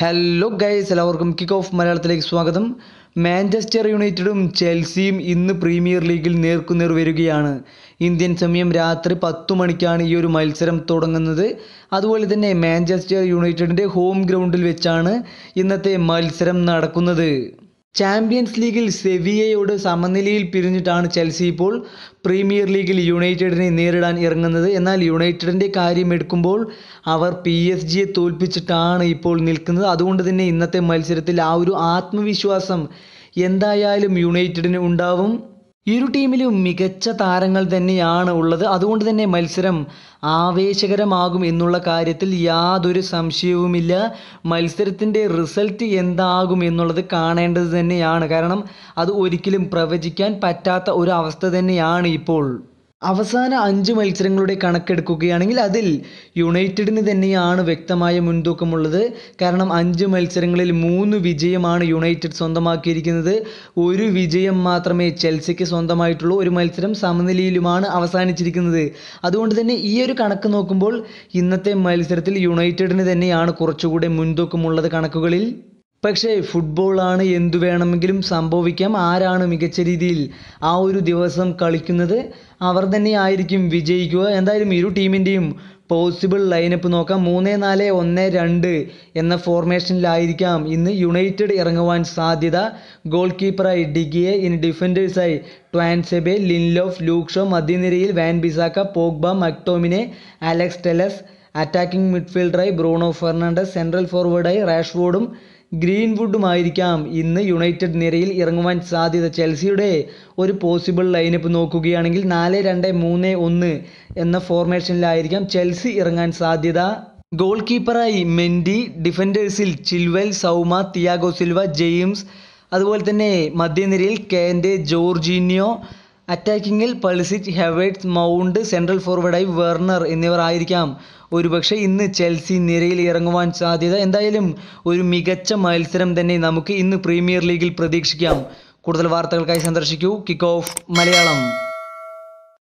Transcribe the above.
hello guys എല്ലാവർക്കും kick off മലയാളത്തിലേക്ക് സ്വാഗതം മാഞ്ചസ്റ്റർ യുണൈറ്റഡും ചെൽസിയും ഇന്ന് പ്രീമിയർ ലീഗിൽ നേർക്കുനേർ വരികയാണ് ഇന്ത്യൻ സമയം രാത്രി പത്തു മണിക്കാണ് ഈ ഒരു മത്സരം തുടങ്ങുന്നത് അതുപോലെ തന്നെ മാഞ്ചസ്റ്റർ യുണൈറ്റഡിൻ്റെ ഹോം ഗ്രൗണ്ടിൽ വെച്ചാണ് ഇന്നത്തെ മത്സരം നടക്കുന്നത് ചാമ്പ്യൻസ് ലീഗിൽ സെവിയയോട് സമനിലയിൽ പിരിഞ്ഞിട്ടാണ് ചെൽസി ഇപ്പോൾ പ്രീമിയർ ലീഗിൽ യുണൈറ്റഡിനെ നേരിടാൻ ഇറങ്ങുന്നത് എന്നാൽ യുണൈറ്റഡിൻ്റെ കാര്യം എടുക്കുമ്പോൾ അവർ പി എസ് ജിയെ തോൽപ്പിച്ചിട്ടാണ് ഇപ്പോൾ നിൽക്കുന്നത് അതുകൊണ്ട് തന്നെ ഇന്നത്തെ മത്സരത്തിൽ ആ ഒരു ആത്മവിശ്വാസം എന്തായാലും യുണൈറ്റഡിന് ഉണ്ടാവും ഇരു ടീമിലും മികച്ച താരങ്ങൾ തന്നെയാണ് ഉള്ളത് അതുകൊണ്ട് തന്നെ മത്സരം ആവേശകരമാകും എന്നുള്ള കാര്യത്തിൽ യാതൊരു സംശയവുമില്ല മത്സരത്തിൻ്റെ റിസൾട്ട് എന്താകും എന്നുള്ളത് കാണേണ്ടത് തന്നെയാണ് കാരണം അത് ഒരിക്കലും പ്രവചിക്കാൻ പറ്റാത്ത ഒരു അവസ്ഥ തന്നെയാണ് ഇപ്പോൾ അവസാന അഞ്ച് മത്സരങ്ങളുടെ കണക്കെടുക്കുകയാണെങ്കിൽ അതിൽ യുണൈറ്റഡിന് തന്നെയാണ് വ്യക്തമായ മുൻതൂക്കമുള്ളത് കാരണം അഞ്ച് മത്സരങ്ങളിൽ മൂന്ന് വിജയമാണ് യുണൈറ്റഡ് സ്വന്തമാക്കിയിരിക്കുന്നത് ഒരു വിജയം മാത്രമേ ചെൽസിക്ക് സ്വന്തമായിട്ടുള്ളൂ ഒരു മത്സരം സമനിലയിലുമാണ് അവസാനിച്ചിരിക്കുന്നത് അതുകൊണ്ട് തന്നെ ഈ ഒരു കണക്ക് നോക്കുമ്പോൾ ഇന്നത്തെ മത്സരത്തിൽ യുണൈറ്റഡിന് തന്നെയാണ് കുറച്ചുകൂടെ മുൻതൂക്കമുള്ളത് കണക്കുകളിൽ പക്ഷേ ഫുട്ബോളാണ് എന്തു വേണമെങ്കിലും സംഭവിക്കാം ആരാണ് മികച്ച രീതിയിൽ ആ ഒരു ദിവസം കളിക്കുന്നത് അവർ തന്നെ ആയിരിക്കും വിജയിക്കുക എന്തായാലും ഇരു ടീമിൻ്റെയും പോസിബിൾ ലൈനപ്പ് നോക്കാം മൂന്ന് നാല് ഒന്ന് രണ്ട് എന്ന ഫോർമേഷനിലായിരിക്കാം ഇന്ന് യുണൈറ്റഡ് ഇറങ്ങുവാൻ സാധ്യത ഗോൾ കീപ്പറായി ഡിഗിയെ ഇനി ഡിഫൻഡേഴ്സായി ട്വാൻസെബെ ലിൻലോഫ് ലൂക്ഷോ മധ്യനിരയിൽ Wan Bissaka Pogba McTominay Alex Telles attacking മിഡ്ഫീൽഡറായി ബ്രൂണോ ഫെർണാണ്ടസ് സെൻട്രൽ ഫോർവേഡായി റാഷ്വോർഡും ഗ്രീൻവുഡുമായിരിക്കാം ഇന്ന് യുണൈറ്റഡ് നിരയിൽ ഇറങ്ങുവാൻ സാധ്യത ചെൽസിയുടെ ഒരു പോസിബിൾ ലൈനപ്പ് നോക്കുകയാണെങ്കിൽ നാല് രണ്ട് മൂന്ന് ഒന്ന് എന്ന ഫോർമേഷനിലായിരിക്കാം ചെൽസി ഇറങ്ങാൻ സാധ്യത ഗോൾ കീപ്പറായി മെൻഡി ഡിഫൻഡേഴ്സിൽ Chilwell Zouma Thiago Silva James അതുപോലെ തന്നെ മധ്യനിരയിൽ കേൻ്റെ ജോർജീനിയോ അറ്റാക്കിങ്ങിൽ പൾസിച്ച് ഹെവേർട്സ് മൗണ്ട് സെൻട്രൽ ഫോർവേഡായി വെർണർ എന്നിവർ ആയിരിക്കാം ഒരുപക്ഷെ ഇന്ന് ചെൽസി നിരയിൽ ഇറങ്ങുവാൻ സാധ്യത എന്തായാലും ഒരു മികച്ച മത്സരം തന്നെ നമുക്ക് ഇന്ന് പ്രീമിയർ ലീഗിൽ പ്രതീക്ഷിക്കാം കൂടുതൽ വാർത്തകൾക്കായി സന്ദർശിക്കൂ കിക്ക് ഓഫ് മലയാളം